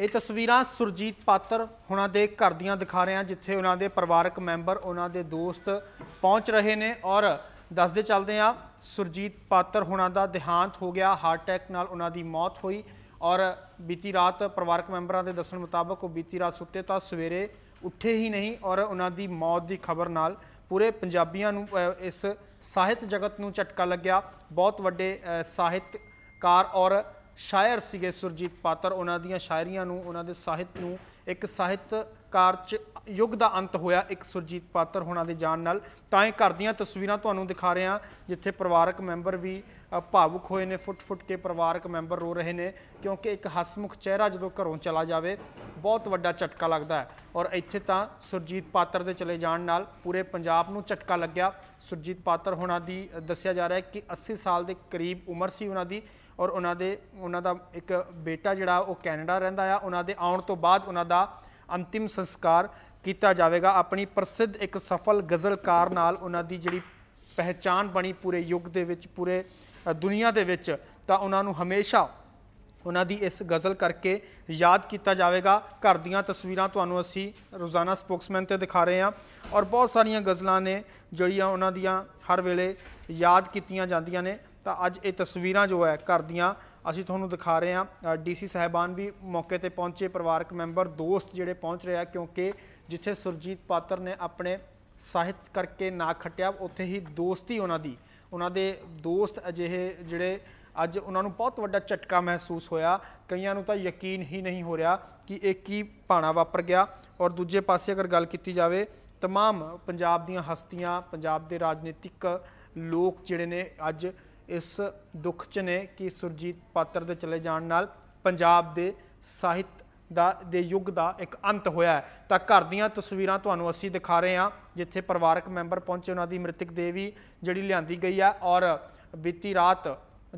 ਇਹ ਤਸਵੀਰਾਂ ਸੁਰਜੀਤ ਪਾਤਰ ਹੁਣਾਂ ਦੇ ਘਰ ਦੀਆਂ ਦਿਖਾ ਰਹੇ ਹਾਂ ਜਿੱਥੇ ਉਹਨਾਂ ਦੇ ਪਰਿਵਾਰਕ ਮੈਂਬਰ ਉਹਨਾਂ ਦੇ ਦੋਸਤ ਪਹੁੰਚ ਰਹੇ ਨੇ ਔਰ ਦੱਸਦੇ ਚੱਲਦੇ ਆ ਸੁਰਜੀਤ ਪਾਤਰ ਹੁਣਾਂ ਦਾ ਦੇਹਾਂਤ ਹੋ ਗਿਆ ਹਾਰਟ ਅਟੈਕ ਨਾਲ ਉਹਨਾਂ ਦੀ ਮੌਤ ਹੋਈ ਔਰ ਬੀਤੀ ਰਾਤ ਪਰਿਵਾਰਕ ਮੈਂਬਰਾਂ ਦੇ ਦੱਸਣ ਮੁਤਾਬਕ ਉਹ ਬੀਤੀ ਰਾਤ ਸੁੱਤੇ ਤਾਂ ਸਵੇਰੇ ਉੱਠੇ ਹੀ ਨਹੀਂ ਔਰ ਉਹਨਾਂ ਦੀ ਮੌਤ ਦੀ ਖਬਰ ਨਾਲ ਪੂਰੇ ਪੰਜਾਬੀਆਂ ਨੂੰ ਇਸ ਸਾਹਿਤ ਜਗਤ ਨੂੰ ਝਟਕਾ ਲੱਗਿਆ ਬਹੁਤ ਵੱਡੇ ਸਾਹਿਤਕਾਰ ਔਰ ਸ਼ਾਇਰ ਸੀਗੇ ਸੁਰਜੀਤ ਪਾਤਰ ਉਹਨਾਂ ਦੀਆਂ ਸ਼ਾਇਰੀਆਂ ਨੂੰ ਉਹਨਾਂ ਦੇ ਸਾਹਿਤ ਨੂੰ ਇੱਕ ਸਾਹਿਤਕਾਰ ਚ ਯੁੱਗ ਦਾ ਅੰਤ ਹੋਇਆ ਇੱਕ ਸੁਰਜੀਤ ਪਾਤਰ ਹੋਣਾ ਦੇ ਜਾਣ ਨਾਲ ਤਾਂ ਇਹ ਘਰ ਦੀਆਂ ਤਸਵੀਰਾਂ ਤੁਹਾਨੂੰ ਦਿਖਾ ਰਹੇ ਹਾਂ ਜਿੱਥੇ ਪਰਿਵਾਰਕ ਮੈਂਬਰ ਵੀ ਭਾਵੁਕ ਹੋਏ ਨੇ ਫੁੱਟ-ਫੁੱਟ ਕੇ ਪਰਿਵਾਰਕ ਮੈਂਬਰ ਰੋ ਰਹੇ ਨੇ ਕਿਉਂਕਿ ਇੱਕ ਹਸਮੁਖ ਚਿਹਰਾ ਜਦੋਂ ਘਰੋਂ ਚਲਾ ਜਾਵੇ ਬਹੁਤ ਵੱਡਾ ਝਟਕਾ ਲੱਗਦਾ ਹੈ ਔਰ ਇੱਥੇ ਤਾਂ ਸੁਰਜੀਤ ਪਾਤਰ ਦੇ ਚਲੇ ਜਾਣ ਨਾਲ ਪੂਰੇ ਪੰਜਾਬ ਨੂੰ ਝਟਕਾ ਲੱਗਿਆ ਸੁਰਜੀਤ ਪਾਤਰ ਹੋਣਾ ਦੀ ਦੱਸਿਆ ਜਾ ਰਿਹਾ ਹੈ ਕਿ 80 ਸਾਲ ਦੇ ਕਰੀਬ ਉਮਰ ਸੀ ਉਹਨਾਂ ਦੀ ਔਰ ਉਹਨਾਂ ਦੇ ਉਹਨਾਂ ਦਾ ਇੱਕ ਬੇਟਾ ਜਿਹੜਾ ਉਹ ਕੈਨੇਡਾ ਰਹਿੰਦਾ ਆ ਉਹਨਾਂ ਦੇ ਆਉਣ ਤੋਂ ਬਾਅਦ ਉਹਨਾਂ ਦਾ ਅੰਤਿਮ ਸੰਸਕਾਰ ਕੀਤਾ ਜਾਵੇਗਾ ਆਪਣੀ ਪ੍ਰਸਿੱਧ ਇੱਕ ਸਫਲ ਗਜ਼ਲਕਾਰ ਨਾਲ ਉਹਨਾਂ ਦੀ ਜਿਹੜੀ ਪਹਿਚਾਨ ਬਣੀ ਪੂਰੇ ਯੁੱਗ ਦੇ ਵਿੱਚ ਪੂਰੇ ਦੁਨੀਆ ਦੇ ਵਿੱਚ ਤਾਂ ਉਹਨਾਂ ਨੂੰ ਹਮੇਸ਼ਾ ਉਹਨਾਂ ਦੀ ਇਸ ਗਜ਼ਲ ਕਰਕੇ ਯਾਦ ਕੀਤਾ ਜਾਵੇਗਾ ਘਰ ਦੀਆਂ ਤਸਵੀਰਾਂ ਤੁਹਾਨੂੰ ਅਸੀਂ ਰੋਜ਼ਾਨਾ ਸਪੋਕਸਮੈਨ ਤੇ ਦਿਖਾ ਰਹੇ ਹਾਂ ਔਰ ਬਹੁਤ ਸਾਰੀਆਂ ਗਜ਼ਲਾਂ ਨੇ ਜਿਹੜੀਆਂ ਉਹਨਾਂ ਦੀਆਂ ਹਰ ਵੇਲੇ ਯਾਦ ਕੀਤੀਆਂ ਜਾਂਦੀਆਂ ਨੇ ਤਾਂ ਅੱਜ ਇਹ ਤਸਵੀਰਾਂ ਜੋ ਹੈ ਘਰ ਦੀਆਂ ਅਸੀਂ ਤੁਹਾਨੂੰ ਦਿਖਾ ਰਹੇ ਹਾਂ ਡੀਸੀ ਸਹਿਬਾਨ ਵੀ ਮੌਕੇ ਤੇ ਪਹੁੰਚੇ ਪਰਿਵਾਰਕ ਮੈਂਬਰ ਦੋਸਤ ਜਿਹੜੇ ਪਹੁੰਚ ਰਹੇ ਆ ਕਿਉਂਕਿ ਜਿੱਥੇ ਸੁਰਜੀਤ ਪਾਤਰ ਨੇ ਆਪਣੇ ਸਾਹਿਤ ਕਰਕੇ ਨਾ ਖਟਿਆ ਉੱਥੇ ਹੀ ਦੋਸਤੀ ਉਹਨਾਂ ਦੀ ਉਹਨਾਂ ਦੇ ਦੋਸਤ ਅਜਿਹੇ ਜਿਹੜੇ ਅੱਜ ਉਹਨਾਂ ਨੂੰ ਬਹੁਤ ਵੱਡਾ ਝਟਕਾ ਮਹਿਸੂਸ ਹੋਇਆ ਕਈਆਂ ਨੂੰ ਤਾਂ ਯਕੀਨ ਹੀ ਨਹੀਂ ਹੋ ਰਿਹਾ ਕਿ ਇਹ ਕੀ ਪਾਣਾ ਵਾਪਰ ਗਿਆ ਔਰ ਦੂਜੇ ਪਾਸੇ ਅਗਰ ਗੱਲ ਕੀਤੀ ਜਾਵੇ तमाम ਪੰਜਾਬ ਦੀਆਂ ਹਸਤੀਆਂ ਪੰਜਾਬ ਦੇ ਰਾਜਨੀਤਿਕ ਲੋਕ ਜਿਹੜੇ ਨੇ ਅੱਜ ਇਸ ਦੁੱਖ 'ਚ ਨੇ ਕਿ ਸੁਰਜੀਤ ਪਾਤਰ ਦੇ ਚਲੇ ਜਾਣ ਨਾਲ ਪੰਜਾਬ ਦੇ ਸਾਹਿਤ ਦਾ ਦੇ ਯੁੱਗ ਦਾ ਇੱਕ ਅੰਤ ਹੋਇਆ ਤਾਂ ਘਰ ਦੀਆਂ ਤਸਵੀਰਾਂ ਤੁਹਾਨੂੰ ਅਸੀਂ ਦਿਖਾ ਰਹੇ ਹਾਂ ਜਿੱਥੇ ਪਰਿਵਾਰਕ ਮੈਂਬਰ ਪਹੁੰਚੇ ਉਹਨਾਂ ਦੀ ਮ੍ਰਿਤਕ ਦੇਵੀ ਜਿਹੜੀ ਲਿਆਂਦੀ ਗਈ ਆ ਔਰ ਬੀਤੀ ਰਾਤ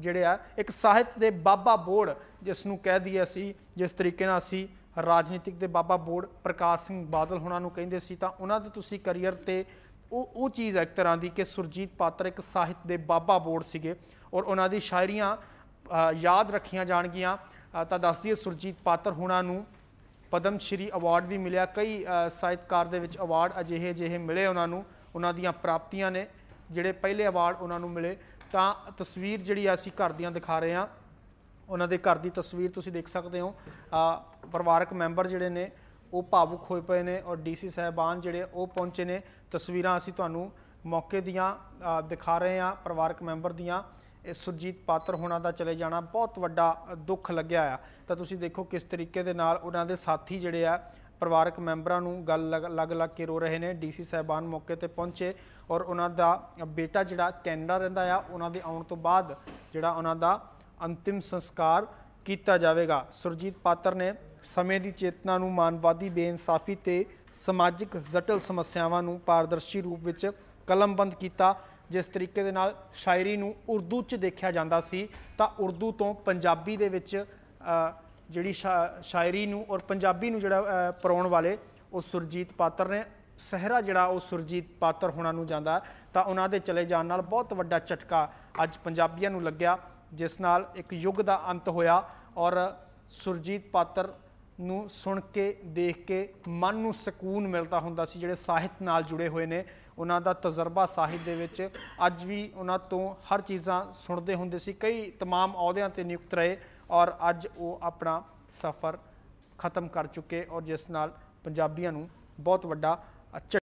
ਜਿਹੜੇ ਆ ਇੱਕ ਸਾਹਿਤ ਦੇ ਬਾਬਾ ਬੋੜ ਜਿਸ ਨੂੰ ਕਹਿ ਦਈਏ ਅਸੀਂ ਜਿਸ ਤਰੀਕੇ ਨਾਲ ਅਸੀਂ ਰਾਜਨੀਤਿਕ ਦੇ ਬਾਬਾ ਬੋੜ ਪ੍ਰਕਾਸ਼ ਸਿੰਘ ਬਾਦਲ ਹੁਣਾਂ ਨੂੰ ਕਹਿੰਦੇ ਸੀ ਤਾਂ ਉਹਨਾਂ ਦੇ ਤੁਸੀਂ ਕੈਰੀਅਰ ਤੇ ਉਹ ਉਹ ਚੀਜ਼ ਇੱਕ ਤਰ੍ਹਾਂ ਦੀ ਕਿ ਸੁਰਜੀਤ ਪਾਤਰ ਇੱਕ ਸਾਹਿਤ ਦੇ ਬਾਬਾ ਬੋੜ ਸੀਗੇ ਔਰ ਉਹਨਾਂ ਦੀ ਸ਼ਾਇਰੀਆਂ ਯਾਦ ਰੱਖੀਆਂ ਜਾਣਗੀਆਂ ਤਾਂ ਦੱਸਦੀ ਹੈ ਸੁਰਜੀਤ ਪਾਤਰ ਹੁਣਾਂ ਨੂੰ ਪਦਮ ਸ਼੍ਰੀ ਅਵਾਰਡ ਵੀ ਮਿਲਿਆ ਕਈ ਸਾਹਿਤਕਾਰ ਦੇ ਵਿੱਚ ਅਵਾਰਡ ਅਜਿਹੇ ਜਿਹੇ ਮਿਲੇ ਉਹਨਾਂ ਨੂੰ ਉਹਨਾਂ ਦੀਆਂ ਪ੍ਰਾਪਤੀਆਂ ਨੇ ਜਿਹੜੇ ਪਹਿਲੇ ਅਵਾਰਡ ਉਹਨਾਂ ਨੂੰ ਮਿਲੇ ਤਾਂ ਤਸਵੀਰ ਜਿਹੜੀ ਅਸੀਂ ਘਰ ਦੀਆਂ ਦਿਖਾ ਰਹੇ ਹਾਂ ਉਹਨਾਂ ਦੇ ਘਰ ਦੀ ਤਸਵੀਰ ਤੁਸੀਂ ਦੇਖ ਸਕਦੇ ਹੋ ਆ ਪਰਿਵਾਰਕ ਮੈਂਬਰ ਜਿਹੜੇ ਨੇ ਉਹ ਭਾਵੁਕ ਹੋਏ ਪਏ ਨੇ ਔਰ ਡੀਸੀ ਸਹਿਬਾਨ ਜਿਹੜੇ ਉਹ ਪਹੁੰਚੇ ਨੇ ਤਸਵੀਰਾਂ ਅਸੀਂ ਤੁਹਾਨੂੰ ਮੌਕੇ ਦੀਆਂ ਦਿਖਾ ਰਹੇ ਹਾਂ ਪਰਿਵਾਰਕ ਮੈਂਬਰ ਦੀਆਂ ਇਹ ਸੁਰਜੀਤ ਪਾਤਰ ਹੋਣਾ ਦਾ ਚਲੇ ਜਾਣਾ ਬਹੁਤ ਵੱਡਾ ਦੁੱਖ ਲੱਗਿਆ ਆ ਤਾਂ ਤੁਸੀਂ ਦੇਖੋ ਕਿਸ ਤਰੀਕੇ ਦੇ ਨਾਲ ਉਹਨਾਂ ਦੇ ਸਾਥੀ ਜਿਹੜੇ ਆ ਪਰਿਵਾਰਕ ਮੈਂਬਰਾਂ ਨੂੰ ਗੱਲ ਲੱਗ-ਲੱਗ ਕੇ ਰੋ ਰਹੇ ਨੇ ਡੀਸੀ ਸਹਿਬਾਨ ਮੌਕੇ ਤੇ ਪਹੁੰਚੇ ਔਰ ਉਹਨਾਂ ਦਾ ਬੇਟਾ ਜਿਹੜਾ ਕੈਨੇਡਾ ਰਹਿੰਦਾ ਆ ਉਹਨਾਂ ਦੇ ਆਉਣ ਤੋਂ ਬਾਅਦ ਜਿਹੜਾ ਉਹਨਾਂ ਦਾ ਅੰਤਿਮ ਸੰਸਕਾਰ ਕੀਤਾ ਜਾਵੇਗਾ ਸੁਰਜੀਤ ਪਾਤਰ ਨੇ ਸਮੇਂ ਦੀ ਚੇਤਨਾ ਨੂੰ ਮਾਨਵਾਦੀ ਬੇਇਨਸਾਫੀ ਤੇ ਸਮਾਜਿਕ ਜਟਲ ਸਮੱਸਿਆਵਾਂ ਨੂੰ ਪਾਰਦਰਸ਼ੀ ਰੂਪ ਵਿੱਚ ਕਲਮਬੰਦ ਕੀਤਾ ਜਿਸ ਤਰੀਕੇ ਦੇ ਨਾਲ ਸ਼ਾਇਰੀ ਨੂੰ ਉਰਦੂ 'ਚ ਦੇਖਿਆ ਜਾਂਦਾ ਸੀ ਤਾਂ ਉਰਦੂ ਤੋਂ ਪੰਜਾਬੀ ਦੇ ਵਿੱਚ ਜਿਹੜੀ ਸ਼ਾਇਰੀ ਨੂੰ ਔਰ ਪੰਜਾਬੀ ਨੂੰ ਜਿਹੜਾ ਪਰੋਣ ਵਾਲੇ ਉਹ ਸੁਰਜੀਤ ਪਾਤਰ ਨੇ ਸਹਿਰਾ ਜਿਹੜਾ ਉਹ ਸੁਰਜੀਤ ਪਾਤਰ ਹੋਣਾ ਨੂੰ ਜਾਂਦਾ ਤਾਂ ਉਹਨਾਂ ਦੇ ਚਲੇ ਜਾਣ ਨਾਲ ਬਹੁਤ ਵੱਡਾ ਝਟਕਾ ਅੱਜ ਪੰਜਾਬੀਆਂ ਨੂੰ ਲੱਗਿਆ ਜਿਸ ਨਾਲ ਇੱਕ ਯੁੱਗ ਦਾ ਅੰਤ ਹੋਇਆ ਔਰ ਸੁਰਜੀਤ ਪਾਤਰ ਨੂੰ ਸੁਣ ਕੇ ਦੇਖ ਕੇ ਮਨ ਨੂੰ ਸਕੂਨ ਮਿਲਦਾ ਹੁੰਦਾ ਸੀ ਜਿਹੜੇ ਸਾਹਿਤ ਨਾਲ ਜੁੜੇ ਹੋਏ ਨੇ ਉਹਨਾਂ ਦਾ ਤਜਰਬਾ ਸਾਹਿਤ ਦੇ ਵਿੱਚ ਅੱਜ ਵੀ ਉਹਨਾਂ ਤੋਂ ਹਰ ਚੀਜ਼ਾਂ ਸੁਣਦੇ ਹੁੰਦੇ ਸੀ ਕਈ तमाम ਅਹੁਦਿਆਂ ਤੇ ਨਿਯੁਕਤ ਰਹੇ ਔਰ ਅੱਜ ਉਹ ਆਪਣਾ ਸਫ਼ਰ ਖਤਮ ਕਰ ਚੁੱਕੇ ਔਰ ਜਿਸ ਨਾਲ ਪੰਜਾਬੀਆਂ ਨੂੰ ਬਹੁਤ ਵੱਡਾ